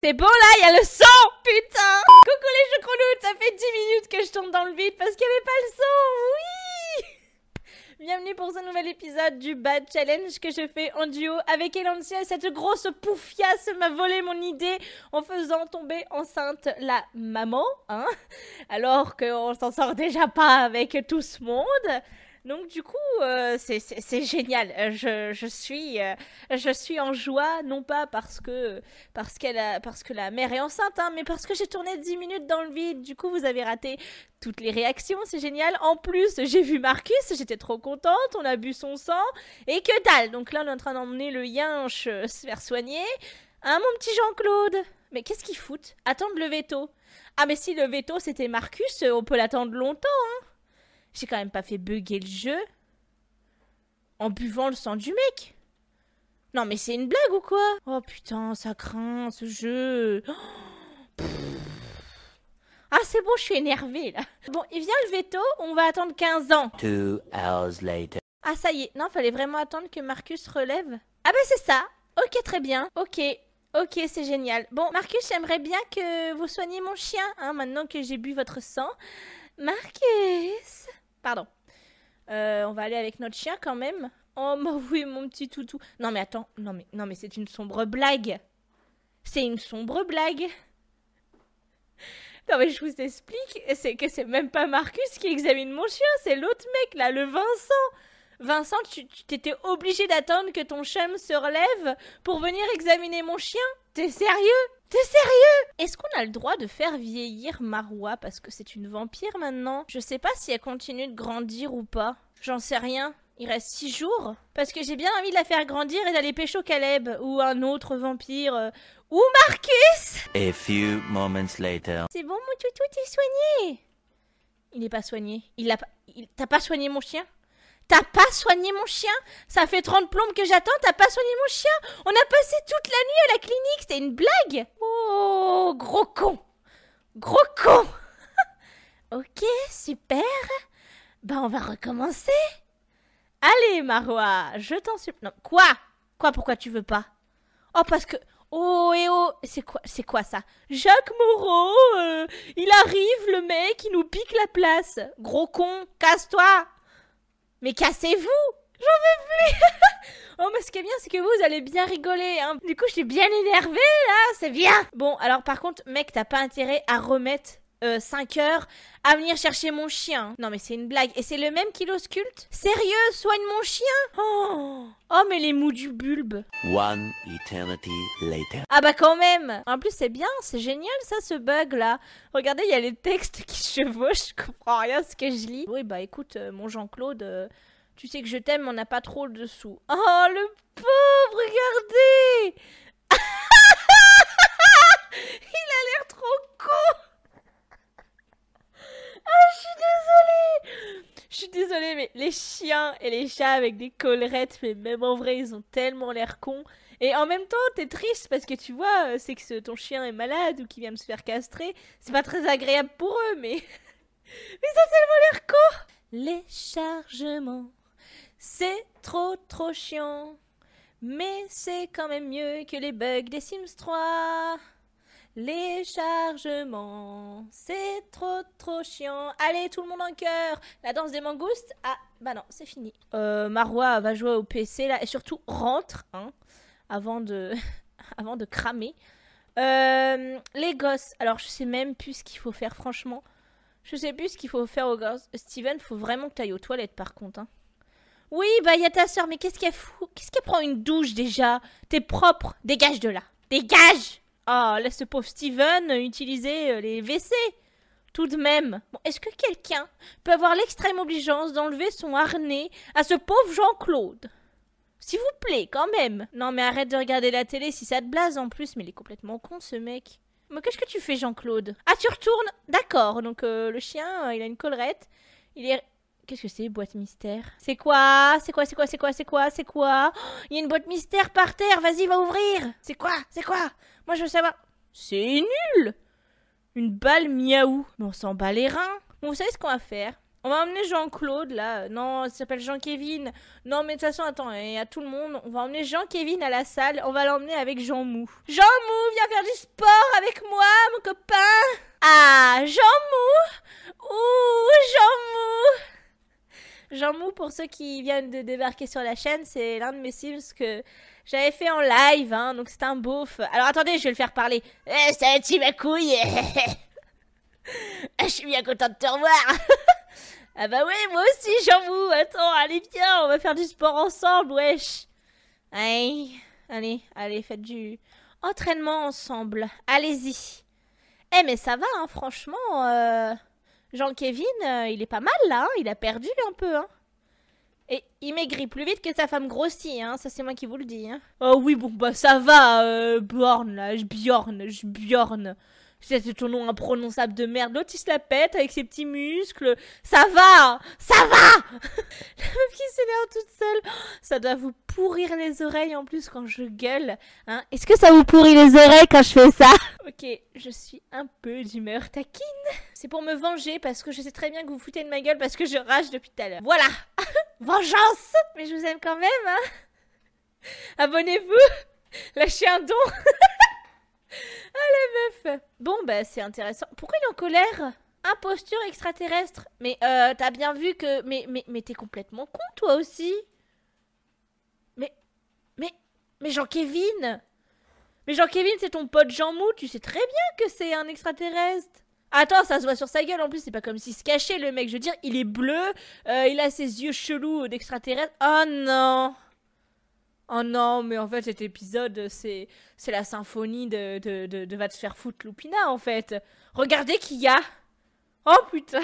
C'est bon là, il y a le son Putain Coucou les choucroutes, ça fait 10 minutes que je tombe dans le vide parce qu'il n'y avait pas le son Oui Bienvenue pour ce nouvel épisode du Bad Challenge que je fais en duo avec Elantia. Cette grosse poufiasse m'a volé mon idée en faisant tomber enceinte la maman, hein Alors qu'on s'en sort déjà pas avec tout ce monde. Donc du coup, euh, c'est génial. Euh, je, suis, euh, je suis en joie, non pas parce que, parce, qu'elle parce que la mère est enceinte, hein, mais parce que j'ai tourné 10 minutes dans le vide. Du coup, vous avez raté toutes les réactions, c'est génial. En plus, j'ai vu Marcus, j'étais trop contente, on a bu son sang, et que dalle. Donc là, on est en train d'emmener le yinche se faire soigner. Hein, mon petit Jean-Claude mais qu'est-ce qu'il fout Attendre le veto. Ah mais si le veto c'était Marcus, on peut l'attendre longtemps, hein. J'ai quand même pas fait bugger le jeu en buvant le sang du mec. Non mais c'est une blague ou quoi Oh putain, ça craint ce jeu. ah c'est bon, je suis énervée là. Bon, il vient le veto, on va attendre 15 ans. Two hours later. Ah ça y est, non, fallait vraiment attendre que Marcus relève. Ah bah c'est ça. Ok, très bien. Ok, Ok, c'est génial. Bon, Marcus, j'aimerais bien que vous soigniez mon chien, hein, maintenant que j'ai bu votre sang. Marcus Pardon. Euh, on va aller avec notre chien quand même. Oh, bah oui, mon petit toutou. Non, mais attends. Non, mais, non, mais c'est une sombre blague. C'est une sombre blague. Non, mais je vous explique. C'est que c'est même pas Marcus qui examine mon chien. C'est l'autre mec, là, le Vincent. Vincent, tu t'étais obligé d'attendre que ton chum se relève pour venir examiner mon chien T'es sérieux T'es sérieux Est-ce qu'on a le droit de faire vieillir Marwa parce que c'est une vampire maintenant Je sais pas si elle continue de grandir ou pas. J'en sais rien. Il reste six jours Parce que j'ai bien envie de la faire grandir et d'aller pêcher au Caleb ou un autre vampire euh, ou Marcus A few moments later. C'est bon mon toutou, t'es soigné Il n'est pas soigné. Il l'a pas... T'as pas soigné mon chien T'as pas soigné mon chien Ça fait 30 plombes que j'attends, t'as pas soigné mon chien On a passé toute la nuit à la clinique, C'est une blague Oh, gros con Gros con Ok, super Bah on va recommencer Allez Marois, je t'en supplie... quoi Quoi, pourquoi tu veux pas Oh, parce que... Oh et eh, oh, c'est quoi, c'est quoi ça Jacques Moreau, euh, il arrive, le mec, il nous pique la place. Gros con, casse-toi mais cassez-vous J'en veux plus Oh, mais ce qui est bien, c'est que vous, allez bien rigoler. Hein. Du coup, je suis bien énervée, là. C'est bien. Bon, alors par contre, mec, t'as pas intérêt à remettre 5 euh, heures à venir chercher mon chien. Non mais c'est une blague. Et c'est le même qui l'ausculte Sérieux, soigne mon chien oh. oh mais les mous du bulbe. One eternity later. Ah bah quand même En plus c'est bien, c'est génial ça ce bug là. Regardez, il y a les textes qui chevauchent, je comprends rien ce que je lis. Oui bah écoute, euh, mon Jean-Claude, euh, tu sais que je t'aime, on n'a pas trop le dessous Oh le et les chats avec des collerettes, mais même en vrai, ils ont tellement l'air con Et en même temps, t'es triste parce que tu vois, euh, c'est que ton chien est malade ou qu'il vient me se faire castrer. C'est pas très agréable pour eux, mais. mais ça c'est le l'air con Les chargements, c'est trop trop chiant. Mais c'est quand même mieux que les bugs des Sims 3. Les chargements, c'est trop trop chiant. Allez, tout le monde en cœur. La danse des mangoustes, à bah non, c'est fini. Euh, Marois va jouer au PC là et surtout rentre hein, avant, de avant de cramer. Euh, les gosses, alors je sais même plus ce qu'il faut faire franchement. Je sais plus ce qu'il faut faire aux gosses. Steven, faut vraiment que tu ailles aux toilettes par contre. Hein. Oui, bah y ta soeur, mais qu'est-ce qu'elle fout Qu'est-ce qu'elle prend une douche déjà T'es propre, dégage de là. Dégage Oh, laisse ce pauvre Steven utiliser euh, les WC. Tout de même, est-ce que quelqu'un peut avoir l'extrême obligeance d'enlever son harnais à ce pauvre Jean-Claude S'il vous plaît, quand même Non mais arrête de regarder la télé si ça te blase en plus, mais il est complètement con ce mec. Mais qu'est-ce que tu fais Jean-Claude Ah tu retournes D'accord, donc euh, le chien, euh, il a une collerette, il est... Qu'est-ce que c'est, boîte mystère C'est quoi C'est quoi C'est quoi C'est quoi C'est quoi C'est quoi Il y a une boîte mystère par terre, vas-y, va ouvrir C'est quoi C'est quoi Moi je veux savoir... C'est nul une balle miaou. Mais on s'en bat les reins. Bon, vous savez ce qu'on va faire on va emmener Jean-Claude là. Non, il s'appelle Jean-Kévin. Non, mais de toute façon, attends, il y a tout le monde. On va emmener Jean-Kévin à la salle. On va l'emmener avec Jean-Mou. Jean-Mou, viens faire du sport avec moi, mon copain. Ah, Jean-Mou. Ouh, Jean-Mou. Jean-Mou, pour ceux qui viennent de débarquer sur la chaîne, c'est l'un de mes Sims que j'avais fait en live, hein, donc c'est un beauf. Alors attendez, je vais le faire parler. Eh, été ma couille Je suis bien content de te revoir Ah bah ouais, moi aussi, j'avoue Attends, allez bien, on va faire du sport ensemble, wesh Allez, allez, allez, faites du entraînement ensemble. Allez-y Eh mais ça va, hein, franchement... Euh, jean kevin euh, il est pas mal là, hein. il a perdu un peu, hein et il maigrit plus vite que sa femme grossit, hein. Ça, c'est moi qui vous le dis, hein. Oh oui, bon, bah ça va, euh, Bjorn, là. Bjorn, Bjorn. C'est ton nom imprononçable de merde. L'autre, il la pète avec ses petits muscles. Ça va hein. Ça va La meuf qui s'énerve toute seule. Oh, ça doit vous pourrir les oreilles en plus quand je gueule. Hein. Est-ce que ça vous pourrit les oreilles quand je fais ça Ok, je suis un peu d'humeur taquine. C'est pour me venger parce que je sais très bien que vous foutez de ma gueule parce que je rage depuis tout à l'heure. Voilà Vengeance Mais je vous aime quand même, hein. Abonnez-vous Lâchez un don ah la meuf Bon bah c'est intéressant. Pourquoi il est en colère Imposture extraterrestre. Mais euh, t'as bien vu que... Mais, mais, t'es complètement con toi aussi. Mais... Mais... Mais Jean-Kévin Mais Jean-Kévin c'est ton pote Jean-Mou. Tu sais très bien que c'est un extraterrestre. Attends, ça se voit sur sa gueule en plus, c'est pas comme s'il se cachait le mec. Je veux dire, il est bleu, euh, il a ses yeux chelous d'extraterrestre. Oh non Oh non, mais en fait, cet épisode, c'est, la symphonie de, de, de, Va te faire foutre Lupina, en fait. Regardez qui y a Oh putain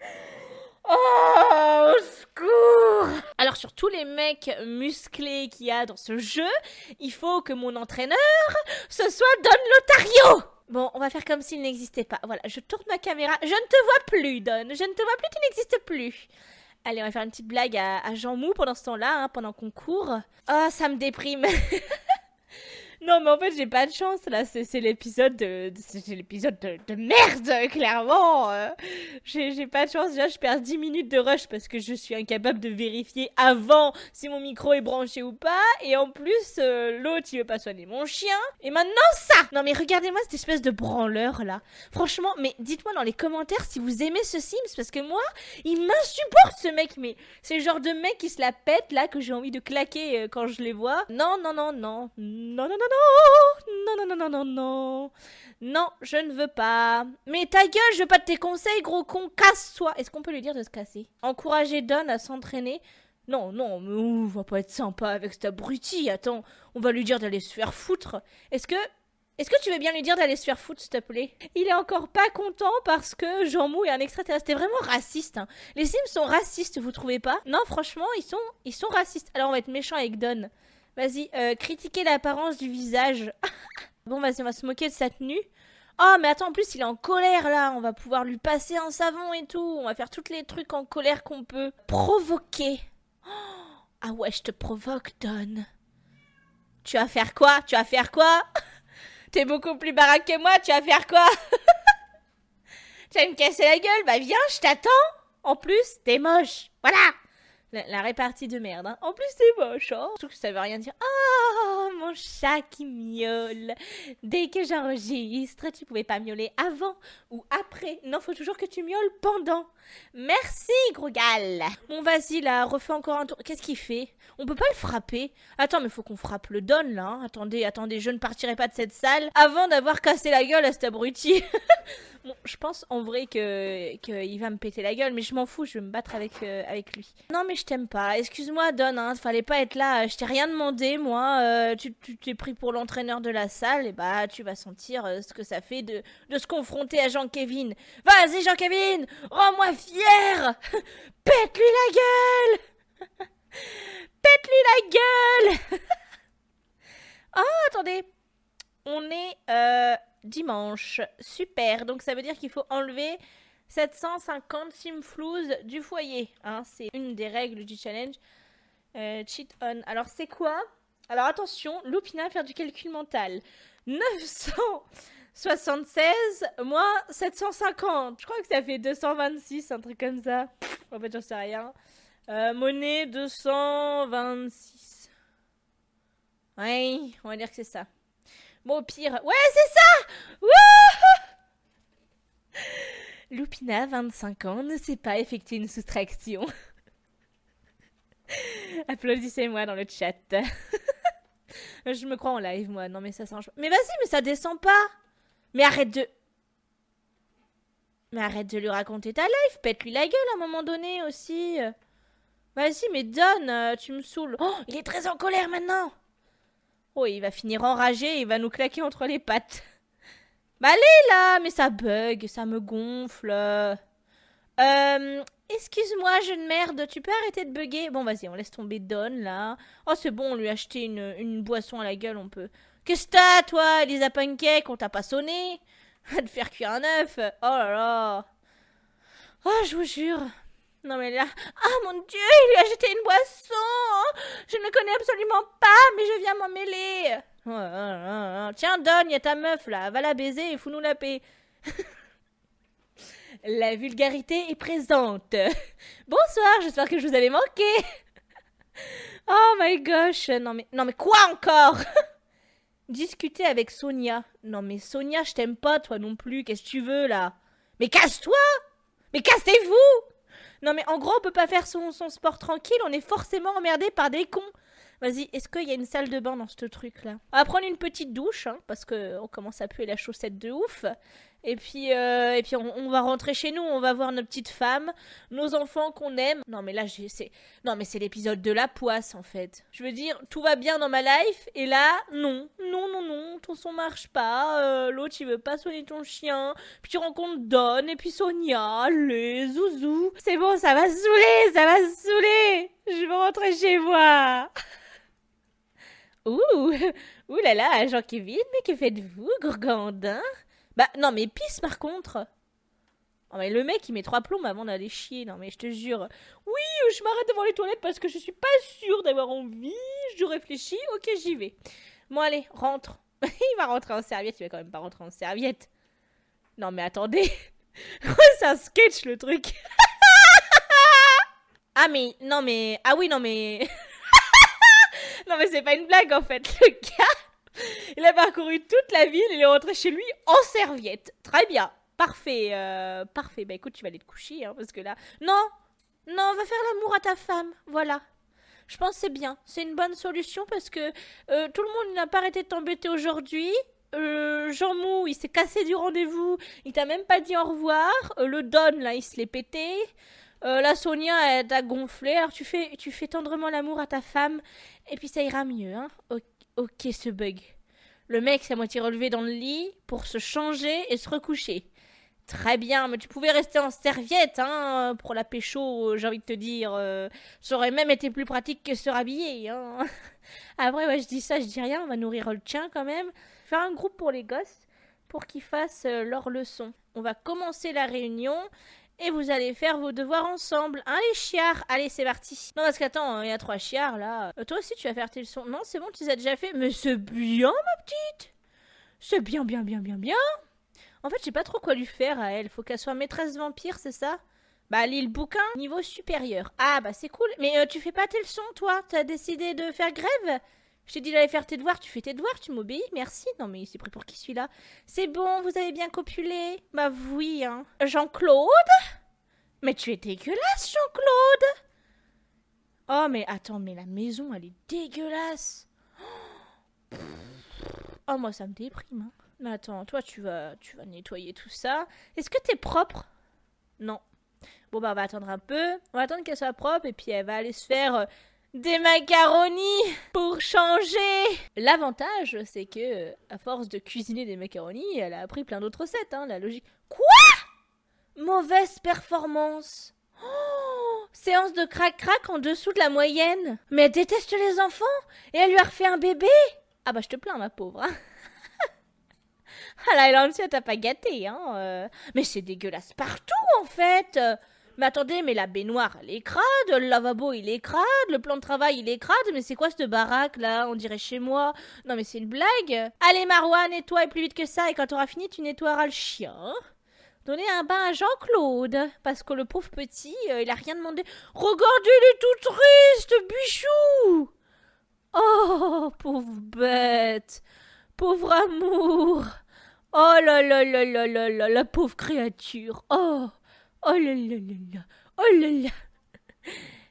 Oh, au secours Alors sur tous les mecs musclés qu'il y a dans ce jeu, il faut que mon entraîneur, ce soit Don Lotario Bon, on va faire comme s'il n'existait pas. Voilà, je tourne ma caméra. Je ne te vois plus, Don. Je ne te vois plus, tu n'existes plus. Allez, on va faire une petite blague à, Jean Mou pendant ce temps-là, hein, pendant qu'on court. Oh, ça me déprime. Non, mais en fait, j'ai pas de chance là. C'est l'épisode de, c'est l'épisode de, merde, clairement. Euh. j'ai pas de chance. Déjà, je perds 10 minutes de rush parce que je suis incapable de vérifier avant si mon micro est branché ou pas. Et en plus, euh, l'autre il veut pas soigner mon chien. Et maintenant ça. Non, mais regardez-moi cette espèce de branleur là. Franchement, mais dites-moi dans les commentaires si vous aimez ce Sims parce que moi, il m'insupporte ce mec. Mais c'est le genre de mec qui se la pète là que j'ai envie de claquer euh, quand je les vois. Non, non, non, non, non, non, non non, non, non, non, non, non, non, non, je ne veux pas. Mais ta gueule, je veux pas de tes conseils, gros con, casse-toi. Est-ce qu'on peut lui dire de se casser Encourager Don à s'entraîner non, non, mais on va pas être sympa avec cet abruti. Attends, on va lui dire d'aller se faire foutre. Est-ce que est-ce que tu veux bien lui dire d'aller se faire foutre, s'il te plaît Il est encore pas content parce que Jean Mou est un extraterrestre. C'était vraiment raciste. Hein. Les Sims sont racistes, vous trouvez pas Non, franchement, ils sont, ils sont racistes. Alors on va être méchant avec Don. Vas-y, euh, critiquer l'apparence du visage. bon, vas-y, on va se moquer de sa tenue. Oh, mais attends, en plus, il est en colère là. On va pouvoir lui passer un savon et tout. On va faire tous les trucs en colère qu'on peut. Provoquer. ah ouais, je te provoque, Don. Tu vas faire quoi Tu vas faire quoi T'es beaucoup plus baraque que moi, tu vas faire quoi Tu vas me casser la gueule Bah viens, je t'attends. En plus, t'es moche. Voilà la, répartie de merde. Hein. En plus, c'est moche. Hein. Je trouve que ça veut rien dire. Oh, mon chat qui miaule. Dès que j'enregistre, tu pouvais pas miauler avant ou après. Non, faut toujours que tu miaules pendant. Merci, gros gal. Bon, vas-y, là, refais encore un tour. Qu'est-ce qu'il fait On peut pas le frapper. Attends, mais faut qu'on frappe le don, là. Hein. Attendez, attendez, je ne partirai pas de cette salle avant d'avoir cassé la gueule à cet abruti. bon, je pense en vrai que qu'il va me péter la gueule, mais je m'en fous, je vais me battre avec, euh, avec lui. Non, mais je t'aime pas. Excuse-moi, Don, hein, fallait pas être là. Je t'ai rien demandé, moi. Euh, tu t'es pris pour l'entraîneur de la salle, et bah tu vas sentir euh, ce que ça fait de, se confronter à Jean-Kevin. Vas-y, Jean-Kevin Rends-moi fier Pète-lui la gueule Pète-lui la gueule oh, attendez On est euh, dimanche. Super, donc ça veut dire qu'il faut enlever 750 simflouz du foyer. Hein, c'est une des règles du challenge. Euh, cheat on. Alors, c'est quoi Alors, attention, Lupina, faire du calcul mental. 976 moins 750. Je crois que ça fait 226, un truc comme ça. En fait, j'en sais rien. Euh, monnaie 226. Ouais, on va dire que c'est ça. Bon, au pire. Ouais, c'est ça Wouh Lupina, 25 ans, ne sait pas effectuer une soustraction. Applaudissez-moi dans le chat. je me crois en live, moi. Non, mais ça change. Mais vas-y, mais ça descend pas. Mais arrête de. Mais arrête de lui raconter ta life. Pète-lui la gueule à un moment donné aussi. Vas-y, mais donne. Euh, tu me saoules. Oh, il est très en colère maintenant. Oh, il va finir enragé. Et il va nous claquer entre les pattes. Bah allez là, mais ça bug, ça me gonfle. Euh, Excuse-moi, jeune merde, tu peux arrêter de bugger Bon, vas-y, on laisse tomber Don, là. Oh, c'est bon, on lui a acheté une, une, boisson à la gueule, on peut... Qu'est-ce que t'as, toi, Elisa Pancake On t'a pas sonné De faire cuire un œuf Oh là là Oh, je vous jure Non, mais là... Ah, mon Dieu, il lui a jeté une boisson Je ne connais absolument pas, mais je viens m'en mêler Tiens, donne y a ta meuf là, va la baiser et fous-nous la paix. la vulgarité est présente. Bonsoir, j'espère que je vous avais manqué. oh my gosh, non mais, non mais quoi encore Discuter avec Sonia. Non mais Sonia, je t'aime pas toi non plus, qu'est-ce que tu veux là Mais casse-toi Mais cassez-vous Non mais en gros, on peut pas faire son, son sport tranquille, on est forcément emmerdé par des cons. Vas-y, est-ce qu'il y a une salle de bain dans ce truc-là On va prendre une petite douche, hein, parce qu'on commence à puer la chaussette de ouf. Et puis, euh, et puis on, va rentrer chez nous, on va voir nos petites femmes, nos enfants qu'on aime. Non mais là, c'est, non mais c'est l'épisode de la poisse en fait. Je veux dire, tout va bien dans ma life et là, non, non, non, non, ton son marche pas. Euh, l'autre il veut pas soigner ton chien. Puis tu rencontres Don et puis Sonia, les zouzous. C'est bon, ça va saouler, ça va saouler. Je vais rentrer chez moi. Ouh, ouh là là, agent Kevin, mais que faites-vous, gourgandin Bah non, mais pisse par contre. Non ah, mais le mec il met trois plombes avant d'aller chier, non mais je te jure. Oui, je m'arrête devant les toilettes parce que je suis pas sûre d'avoir envie, je réfléchis, ok j'y vais. Bon allez, rentre. il va rentrer en serviette, il va quand même pas rentrer en serviette. Non mais attendez, oh, c'est un sketch le truc. ah mais, non mais, ah oui non mais mais c'est pas une blague en fait. Le gars, il a parcouru toute la ville, il est rentré chez lui en serviette. Très bien. Parfait. Euh, parfait. Bah écoute, tu vas aller te coucher hein, parce que là. Non Non, va faire l'amour à ta femme. Voilà. Je pense c'est bien. C'est une bonne solution parce que euh, tout le monde n'a pas arrêté de t'embêter aujourd'hui. Euh, Jean Mou, il s'est cassé du rendez-vous. Il t'a même pas dit au revoir. le Don, là, il se l'est pété. la Sonia, elle t'a gonflé. Alors tu fais, tu fais tendrement l'amour à ta femme et puis ça ira mieux, hein. Ok, ce bug. Le mec s'est à moitié relevé dans le lit pour se changer et se recoucher. Très bien, mais tu pouvais rester en serviette, hein, pour la pécho, j'ai envie de te dire. Euh. ça aurait même été plus pratique que se rhabiller, hein. Après, ouais, je dis ça, je dis rien, on va nourrir le chien, quand même. Faire un groupe pour les gosses, pour qu'ils fassent leurs leur leçon. On va commencer la réunion, et vous allez faire vos devoirs ensemble. Hein, les chiards Allez, c'est parti. Non, parce qu'attends, hein, il y a trois chiards là. Euh, toi aussi, tu vas faire tes leçons. Non, c'est bon, tu les as déjà fait. Mais c'est bien, ma petite. C'est bien, bien, bien, bien, bien. En fait, j'ai pas trop quoi lui faire à elle. Faut qu'elle soit maîtresse vampire, c'est ça Bah, lis le bouquin, niveau supérieur. Ah, bah, c'est cool. Mais euh, tu fais pas tes leçons, toi T'as décidé de faire grève je t'ai dit d'aller faire tes devoirs, tu fais tes devoirs, tu m'obéis, merci. Non mais c'est pris pour qui celui-là C'est bon, vous avez bien copulé Bah oui, hein. Jean-Claude Mais tu es dégueulasse, Jean-Claude Oh mais attends, mais la maison, elle est dégueulasse Oh, moi ça me déprime. Hein. Mais attends, toi tu vas, tu vas nettoyer tout ça. Est-ce que t'es propre Non. Bon bah on va attendre un peu, on va attendre qu'elle soit propre et puis elle va aller se faire... Euh, des macaronis pour changer. L'avantage, c'est que à force de cuisiner des macaronis, elle a appris plein d'autres recettes. Hein, la logique. Quoi Mauvaise performance. Oh Séance de crac-crac en dessous de la moyenne. Mais elle déteste les enfants et elle lui a refait un bébé. Ah bah je te plains ma pauvre. Hein ah là, Elancia, t'as pas gâté, hein. Euh. Mais c'est dégueulasse partout en fait. Mais attendez, mais la baignoire, elle est crade, le lavabo, il est crade, le plan de travail, il est crade, mais c'est quoi cette baraque là On dirait chez moi. Non, mais c'est une blague. Allez, Marois, nettoie plus vite que ça, et quand t'auras fini, tu nettoieras le chien. Donnez un bain à Jean-Claude, parce que le pauvre petit, euh, il a rien demandé. Regardez, il est tout triste, Bichou Oh, pauvre bête Pauvre amour Oh là là là là là là, la pauvre créature Oh Oh là là là là Oh là là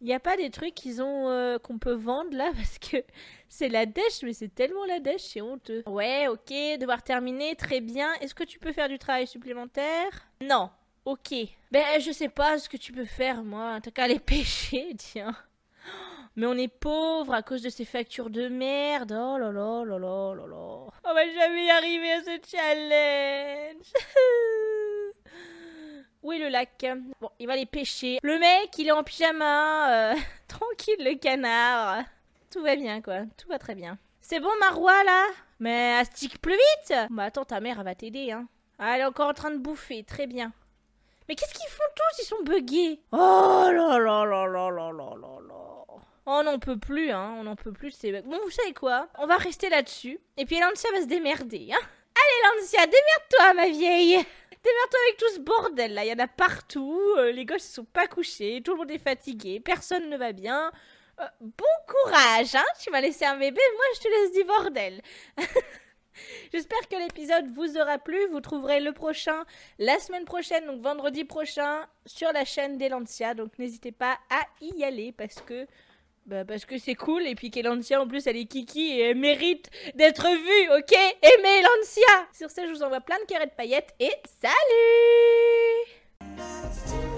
Il n'y a pas des trucs qu'ils euh, qu'on peut vendre là parce que c'est la dèche, mais c'est tellement la dèche, c'est honteux. Ouais, ok, devoir terminer, très bien. Est-ce que tu peux faire du travail supplémentaire Non. Ok. Ben je sais pas ce que tu peux faire moi. T'as qu'à les pêcher, tiens. Mais on est pauvre à cause de ces factures de merde. Oh là là oh là là oh là là. On va jamais y arriver à ce challenge. Où est le lac Bon, il va les pêcher. Le mec, il est en pyjama. Euh, tranquille, le canard. Tout va bien, quoi. Tout va très bien. C'est bon, Marois, là Mais astique plus vite Bah attends, ta mère, va t'aider, hein. Ah, elle est encore en train de bouffer. Très bien. Mais qu'est-ce qu'ils font tous Ils sont buggés. Oh là là là là là là là là. Oh, on n'en peut plus, hein. On n'en peut plus. C'est bon. Vous savez quoi On va rester là-dessus. Et puis Lancia va se démerder, hein. Allez, Lancia, démerde-toi, ma vieille démerde-toi avec tout ce bordel là, il y en a partout, euh, les gosses sont pas couchés, tout le monde est fatigué, personne ne va bien. Euh, bon courage, hein tu m'as laissé un bébé, moi je te laisse du bordel. J'espère que l'épisode vous aura plu. Vous trouverez le prochain la semaine prochaine, donc vendredi prochain, sur la chaîne d'Elancia, Donc n'hésitez pas à y aller parce que bah parce que c'est cool et puis qu'Elancia en plus elle est kiki et elle mérite d'être vue, ok Aimez Lancia Sur ce, je vous envoie plein de carrés de paillettes et salut